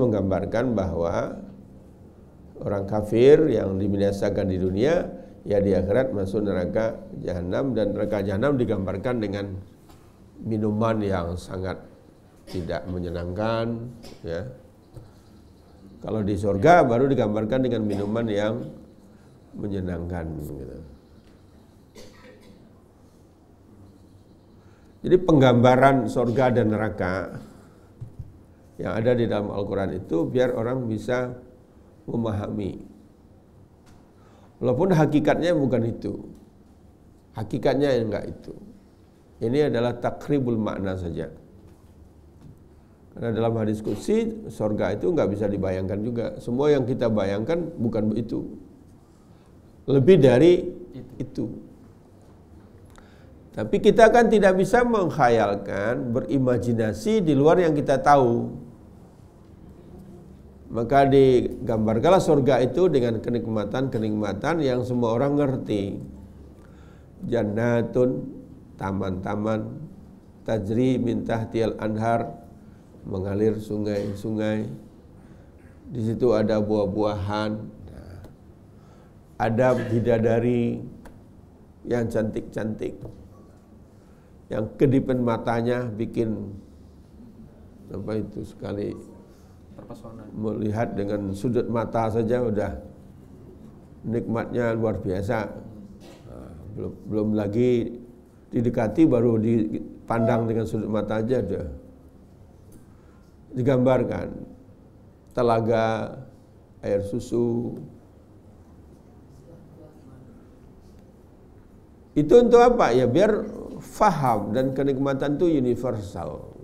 menggambarkan bahwa orang kafir yang dibinasakan di dunia ya di akhirat masuk neraka jahanam dan neraka jahanam digambarkan dengan minuman yang sangat tidak menyenangkan ya kalau di surga baru digambarkan dengan minuman yang menyenangkan gitu. Jadi penggambaran surga dan neraka yang ada di dalam Al-Quran itu biar orang bisa memahami. Walaupun hakikatnya bukan itu. Hakikatnya enggak itu. Ini adalah takribul makna saja. Karena dalam hadis kudsi, sorga itu enggak bisa dibayangkan juga. Semua yang kita bayangkan bukan itu. Lebih dari itu. itu. Tapi kita kan tidak bisa mengkhayalkan, berimajinasi di luar yang kita tahu. Maka digambarkanlah surga itu dengan kenikmatan-kenikmatan yang semua orang ngerti. Jannatun, taman-taman, tajri min tiel anhar, mengalir sungai-sungai. Di situ ada buah-buahan, ada bidadari yang cantik-cantik. Yang kedipen matanya bikin apa itu sekali Melihat dengan sudut mata saja udah nikmatnya luar biasa. Ah, belum belum lagi didekati baru dipandang dengan sudut mata aja udah digambarkan telaga air susu itu untuk apa ya biar faham dan kenikmatan itu universal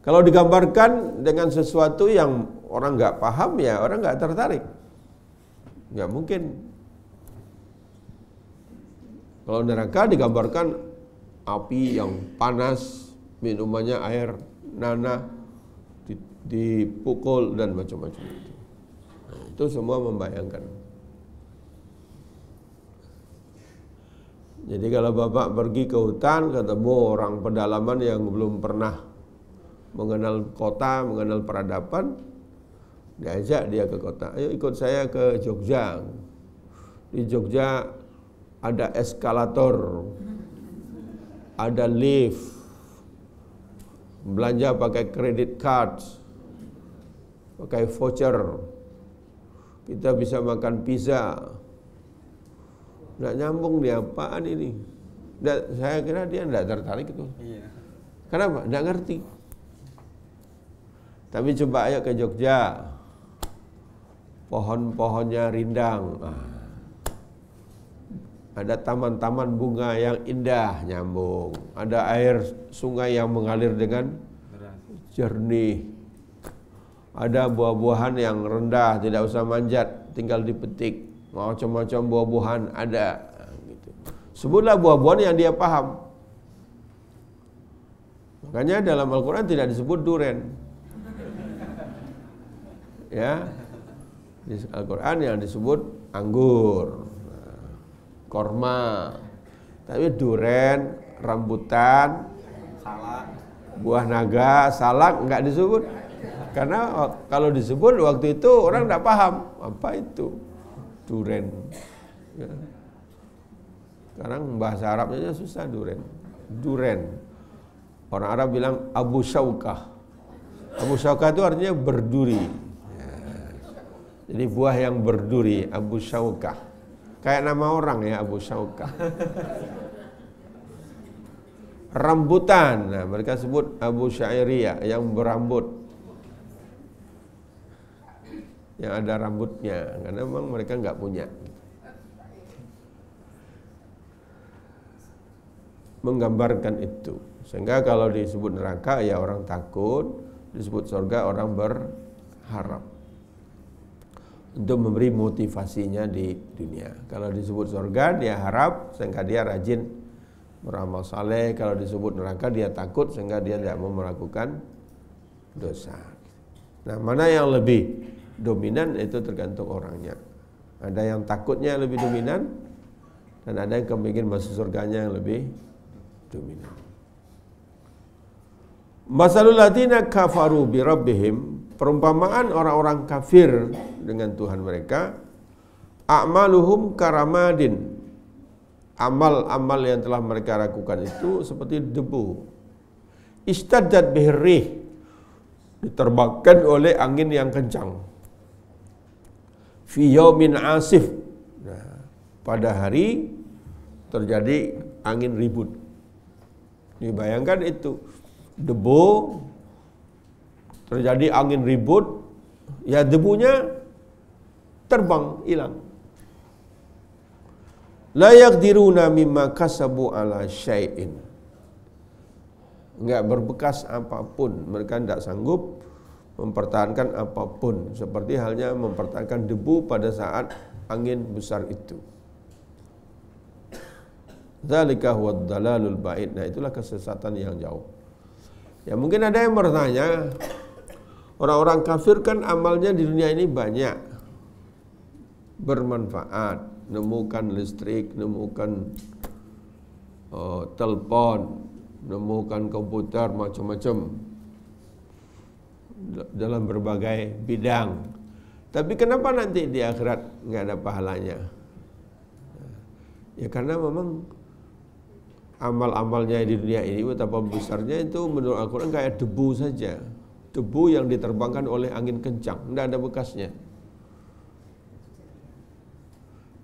kalau digambarkan dengan sesuatu yang orang nggak paham ya orang nggak tertarik. Nggak mungkin. Kalau neraka digambarkan api yang panas, minumannya air nanah, dipukul dan macam-macam itu. Nah, itu semua membayangkan. Jadi kalau bapak pergi ke hutan ketemu orang pedalaman yang belum pernah mengenal kota, mengenal peradaban, diajak dia ke kota. Ayo ikut saya ke Jogja. Di Jogja ada eskalator, ada lift, belanja pakai kredit card, pakai voucher, kita bisa makan pizza. Nggak nyambung dia apaan ini? Nggak, saya kira dia tidak tertarik itu. Iya. Kenapa? Nggak ngerti. Tapi coba ayo ke Jogja. Pohon-pohonnya rindang. Ah. Ada taman-taman bunga yang indah nyambung. Ada air sungai yang mengalir dengan jernih. Ada buah-buahan yang rendah, tidak usah manjat, tinggal dipetik. Macam-macam buah-buahan ada. Gitu. Sebutlah buah-buahan yang dia paham. Makanya dalam Al-Quran tidak disebut duren ya di Al-Quran yang disebut anggur, korma, tapi duren, rambutan, salak, buah naga, salak nggak disebut karena kalau disebut waktu itu orang nggak paham apa itu duren. Ya. Sekarang bahasa Arabnya susah duren, duren. Orang Arab bilang Abu Syaukah. Abu Syaukah itu artinya berduri jadi buah yang berduri Abu Syaukah. Kayak nama orang ya Abu Syaukah. Rambutan, nah, mereka sebut Abu Syairiyah yang berambut. Yang ada rambutnya, karena memang mereka nggak punya. Menggambarkan itu. Sehingga kalau disebut neraka ya orang takut, disebut surga orang berharap untuk memberi motivasinya di dunia. Kalau disebut surga dia harap sehingga dia rajin beramal saleh. Kalau disebut neraka dia takut sehingga dia tidak mau melakukan dosa. Nah mana yang lebih dominan itu tergantung orangnya. Ada yang takutnya lebih dominan dan ada yang kepingin masuk surganya yang lebih dominan. Masalul ladina kafaru bi rabbihim Perumpamaan orang-orang kafir dengan Tuhan mereka A'maluhum karamadin Amal-amal yang telah mereka lakukan itu seperti debu istadat bihrih diterbangkan oleh angin yang kencang Fi yaumin asif nah, Pada hari terjadi angin ribut Dibayangkan itu Debu terjadi angin ribut, ya debunya terbang hilang. La yaqdiruna mimma kasabu ala syai'in. Enggak berbekas apapun, mereka tidak sanggup mempertahankan apapun seperti halnya mempertahankan debu pada saat angin besar itu. Zalika huwa dalalul ba'id. Nah, itulah kesesatan yang jauh. Ya mungkin ada yang bertanya, Orang-orang kafir kan amalnya di dunia ini banyak bermanfaat, nemukan listrik, nemukan uh, telepon, nemukan komputer macam-macam dalam berbagai bidang. Tapi kenapa nanti di akhirat nggak ada pahalanya? Ya karena memang amal-amalnya di dunia ini betapa besarnya itu menurut Al-Quran kayak debu saja. Debu yang diterbangkan oleh angin kencang, tidak ada bekasnya.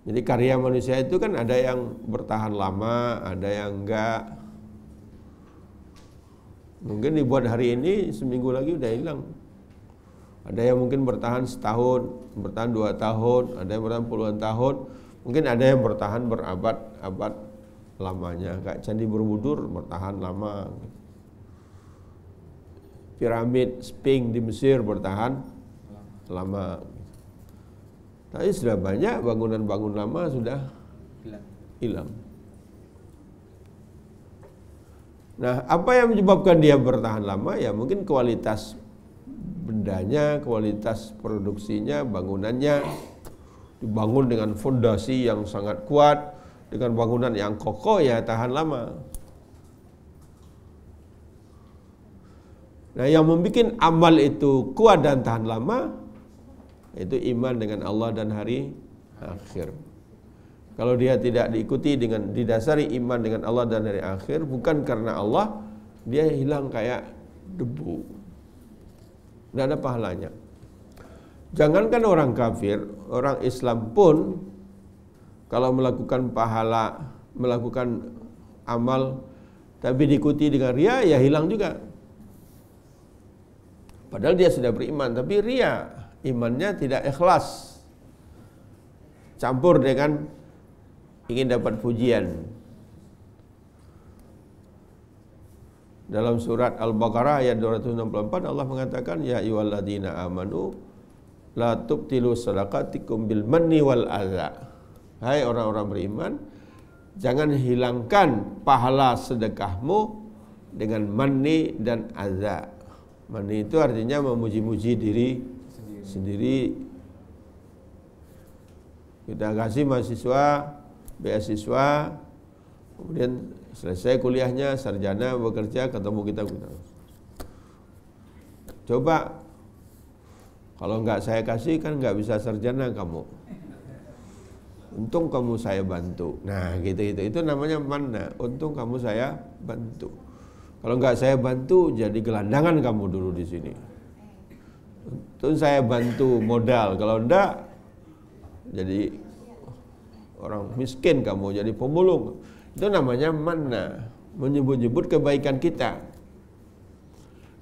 Jadi karya manusia itu kan ada yang bertahan lama, ada yang enggak. Mungkin dibuat hari ini, seminggu lagi udah hilang. Ada yang mungkin bertahan setahun, bertahan dua tahun, ada yang bertahan puluhan tahun, mungkin ada yang bertahan berabad-abad lamanya. Kayak candi Borobudur bertahan lama. Gitu piramid Sphinx di Mesir bertahan lama. Tapi sudah banyak bangunan-bangun lama sudah hilang. Nah, apa yang menyebabkan dia bertahan lama? Ya mungkin kualitas bendanya, kualitas produksinya, bangunannya dibangun dengan fondasi yang sangat kuat, dengan bangunan yang kokoh ya tahan lama. Nah, yang membuat amal itu kuat dan tahan lama itu iman dengan Allah dan hari akhir. Kalau dia tidak diikuti dengan didasari iman dengan Allah dan hari akhir bukan karena Allah, dia hilang kayak debu. Tidak ada pahalanya. Jangankan orang kafir, orang Islam pun kalau melakukan pahala, melakukan amal tapi diikuti dengan ria ya hilang juga Padahal dia sudah beriman, tapi ria imannya tidak ikhlas. Campur dengan ingin dapat pujian. Dalam surat Al-Baqarah ayat 264 Allah mengatakan ya ayyuhalladzina amanu la tubtilu sadaqatikum bil manni wal adza. Hai orang-orang beriman, jangan hilangkan pahala sedekahmu dengan manni dan azza Mani itu artinya memuji-muji diri sendiri. sendiri. Kita kasih mahasiswa, beasiswa, kemudian selesai kuliahnya, sarjana, bekerja, ketemu kita. kita. Coba kalau nggak saya kasih kan nggak bisa sarjana kamu. Untung kamu saya bantu. Nah gitu gitu itu namanya mana? Untung kamu saya bantu. Kalau nggak saya bantu, jadi gelandangan kamu dulu di sini. Itu saya bantu modal. Kalau enggak, jadi orang miskin kamu, jadi pemulung. Itu namanya mana, menyebut-nyebut kebaikan kita.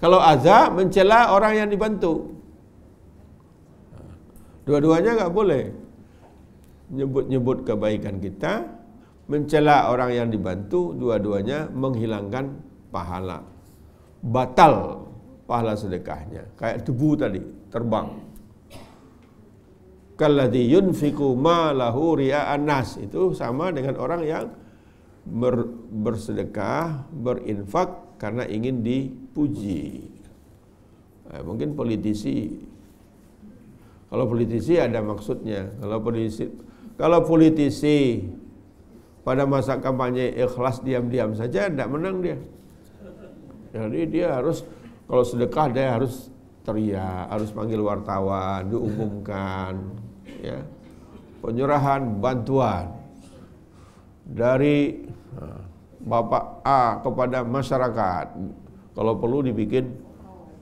Kalau azab, mencela orang yang dibantu. Dua-duanya nggak boleh. Nyebut-nyebut kebaikan kita, mencela orang yang dibantu, dua-duanya menghilangkan pahala. Batal pahala sedekahnya. Kayak debu tadi, terbang. Kalladhi yunfiku malahu ria'an nas. Itu sama dengan orang yang ber, bersedekah, berinfak karena ingin dipuji. Eh, mungkin politisi. Kalau politisi ada maksudnya. Kalau politisi, kalau politisi pada masa kampanye ikhlas diam-diam saja tidak menang dia. Jadi dia harus kalau sedekah dia harus teriak, harus panggil wartawan, diumumkan, ya. Penyerahan bantuan dari eh, Bapak A kepada masyarakat. Kalau perlu dibikin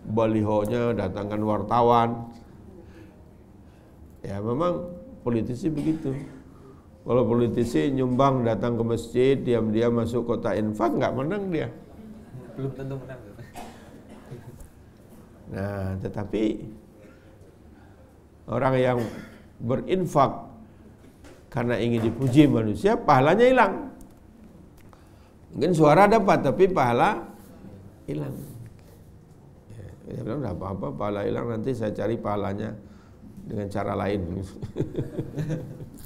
balihonya, datangkan wartawan. Ya memang politisi begitu. Kalau politisi nyumbang datang ke masjid, diam-diam masuk kota infak, nggak menang dia belum tentu menang. Nah, tetapi orang yang berinfak karena ingin dipuji manusia, pahalanya hilang. Mungkin suara dapat, tapi pahala hilang. Ya, dia bilang, apa-apa, pahala hilang, nanti saya cari pahalanya dengan cara lain.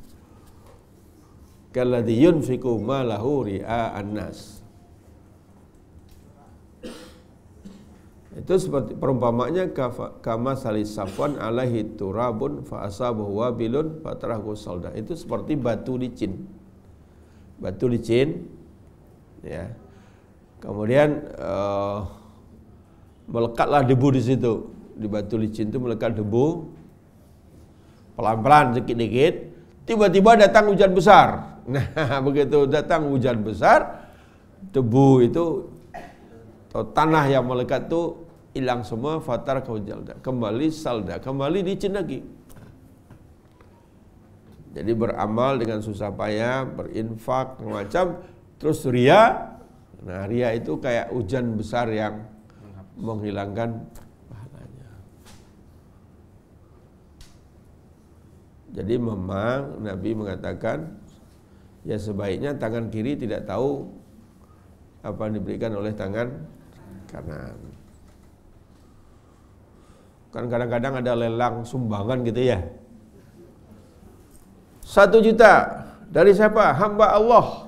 Kalladhi yunfiku malahu Itu seperti perumpamanya kama salis safwan alaihi turabun fa asabahu wabilun fatrahu salda. Itu seperti batu licin. Batu licin ya. Kemudian uh, melekatlah debu di situ. Di batu licin itu melekat debu. Pelan-pelan sedikit-sedikit tiba-tiba datang hujan besar. Nah, begitu datang hujan besar, debu itu atau tanah yang melekat itu hilang semua fatar kau jalda kembali salda kembali dicenagi jadi beramal dengan susah payah berinfak macam terus ria nah ria itu kayak hujan besar yang menghilangkan pahalanya jadi memang Nabi mengatakan ya sebaiknya tangan kiri tidak tahu apa yang diberikan oleh tangan kanan Kan kadang-kadang ada lelang sumbangan gitu ya. Satu juta dari siapa? Hamba Allah.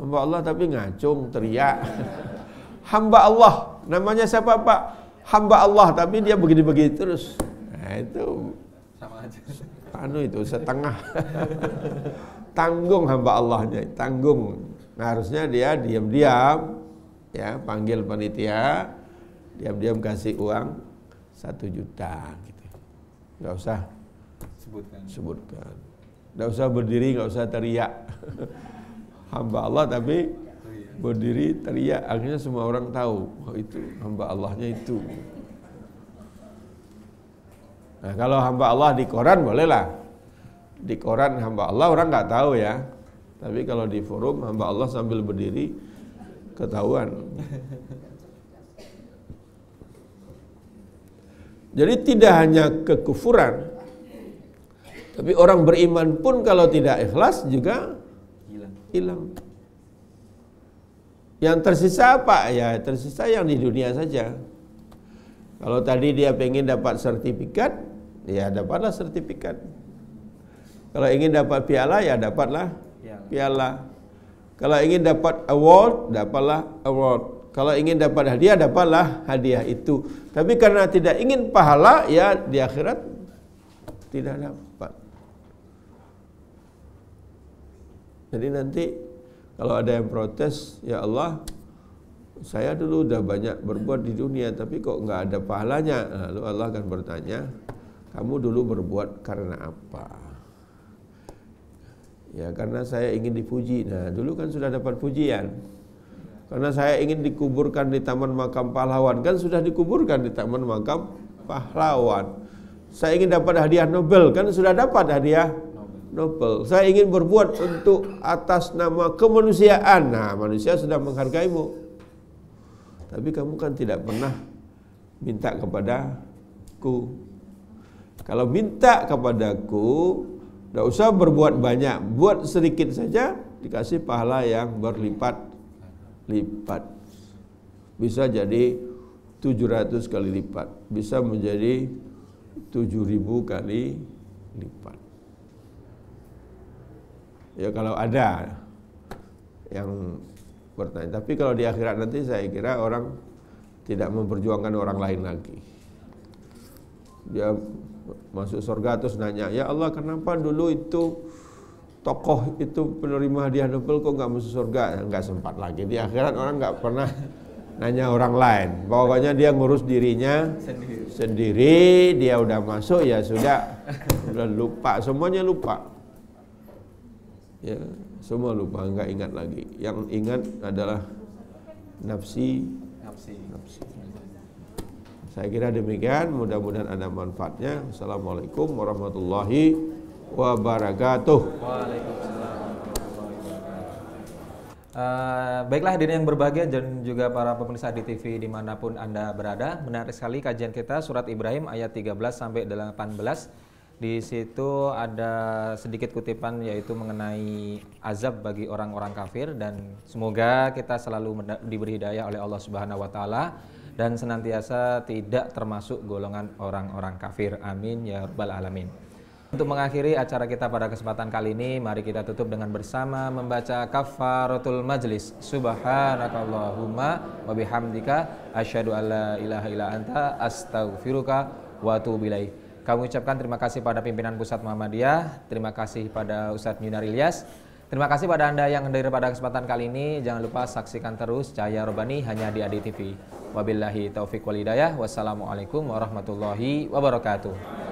Hamba Allah tapi ngacung, teriak. Hamba Allah. Namanya siapa Pak? Hamba Allah tapi dia begini-begini terus. Nah, itu sama Anu itu setengah. tanggung hamba Allahnya, tanggung. Nah, harusnya dia diam-diam ya panggil panitia, diam-diam kasih uang satu juta gitu. Gak usah sebutkan. Sebutkan. Gak usah berdiri, gak usah teriak. hamba Allah tapi berdiri teriak akhirnya semua orang tahu oh itu hamba Allahnya itu nah kalau hamba Allah di koran bolehlah di koran hamba Allah orang nggak tahu ya tapi kalau di forum hamba Allah sambil berdiri ketahuan Jadi tidak hanya kekufuran, tapi orang beriman pun kalau tidak ikhlas juga hilang. Yang tersisa apa? Ya tersisa yang di dunia saja. Kalau tadi dia pengen dapat sertifikat, ya dapatlah sertifikat. Kalau ingin dapat piala, ya dapatlah piala. Kalau ingin dapat award, dapatlah award. Kalau ingin dapat hadiah, dapatlah hadiah itu. Tapi karena tidak ingin pahala, ya di akhirat tidak dapat. Jadi nanti kalau ada yang protes, ya Allah, saya dulu udah banyak berbuat di dunia, tapi kok nggak ada pahalanya. Lalu Allah akan bertanya, kamu dulu berbuat karena apa? Ya karena saya ingin dipuji. Nah dulu kan sudah dapat pujian. Karena saya ingin dikuburkan di Taman Makam Pahlawan. Kan sudah dikuburkan di Taman Makam Pahlawan. Saya ingin dapat hadiah Nobel. Kan sudah dapat hadiah Nobel. Saya ingin berbuat untuk atas nama kemanusiaan. Nah, manusia sudah menghargaimu. Tapi kamu kan tidak pernah minta kepadaku. Kalau minta kepadaku, tidak usah berbuat banyak. Buat sedikit saja, dikasih pahala yang berlipat lipat. Bisa jadi 700 kali lipat, bisa menjadi 7000 kali lipat. Ya kalau ada yang bertanya, tapi kalau di akhirat nanti saya kira orang tidak memperjuangkan orang lain lagi. Dia masuk surga terus nanya, "Ya Allah, kenapa dulu itu tokoh itu penerima hadiah Nobel kok nggak masuk surga nggak sempat lagi di akhirat orang nggak pernah nanya orang lain pokoknya dia ngurus dirinya sendiri, sendiri dia udah masuk ya sudah udah lupa semuanya lupa ya semua lupa nggak ingat lagi yang ingat adalah nafsi nafsi, nafsi. saya kira demikian mudah-mudahan ada manfaatnya assalamualaikum warahmatullahi wabarakatuh. Uh, baiklah hadirin yang berbahagia dan juga para pemirsa di TV dimanapun Anda berada. Menarik sekali kajian kita surat Ibrahim ayat 13 sampai 18. Di situ ada sedikit kutipan yaitu mengenai azab bagi orang-orang kafir dan semoga kita selalu diberi hidayah oleh Allah Subhanahu wa taala dan senantiasa tidak termasuk golongan orang-orang kafir. Amin ya rabbal alamin. Untuk mengakhiri acara kita pada kesempatan kali ini, mari kita tutup dengan bersama membaca kafaratul majlis. Subhanakallahumma wa bihamdika asyhadu alla ilaha illa anta astaghfiruka wa atubu ilaik. Kami ucapkan terima kasih pada pimpinan Pusat Muhammadiyah, terima kasih pada Ustadz Yunar Ilyas, terima kasih pada Anda yang hadir pada kesempatan kali ini. Jangan lupa saksikan terus Cahaya Robani hanya di Adi TV. Wabillahi taufiq walidayah. Wassalamualaikum warahmatullahi wabarakatuh.